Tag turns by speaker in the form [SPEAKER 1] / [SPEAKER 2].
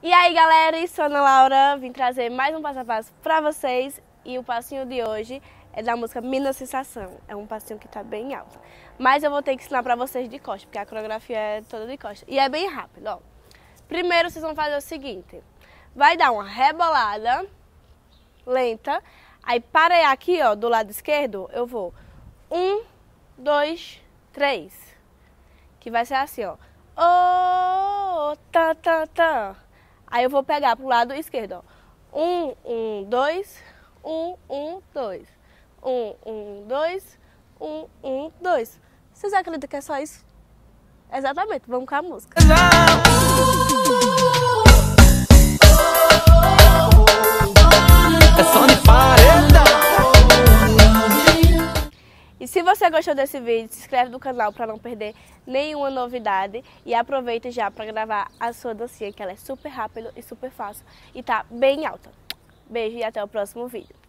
[SPEAKER 1] E aí galera, eu sou é Ana Laura, vim trazer mais um passo a passo para vocês e o passinho de hoje é da música Mina Sensação, é um passinho que está bem alto. Mas eu vou ter que ensinar para vocês de costa, porque a coreografia é toda de costa e é bem rápido, ó. Primeiro vocês vão fazer o seguinte, vai dar uma rebolada lenta, aí parei aqui, ó, do lado esquerdo, eu vou um, dois, três, que vai ser assim, ó. Oh, tan, tan, tan. Aí eu vou pegar pro lado esquerdo, ó. Um, um, dois, um, um, dois. Um, um, dois, um, um, dois. Vocês acreditam
[SPEAKER 2] que é só isso? Exatamente, vamos com a música. Não.
[SPEAKER 1] E se você gostou desse vídeo, se inscreve no canal para não perder nenhuma novidade e aproveita já para gravar a sua dancinha, que ela é super rápida e super fácil e tá bem alta. Beijo e até o próximo vídeo.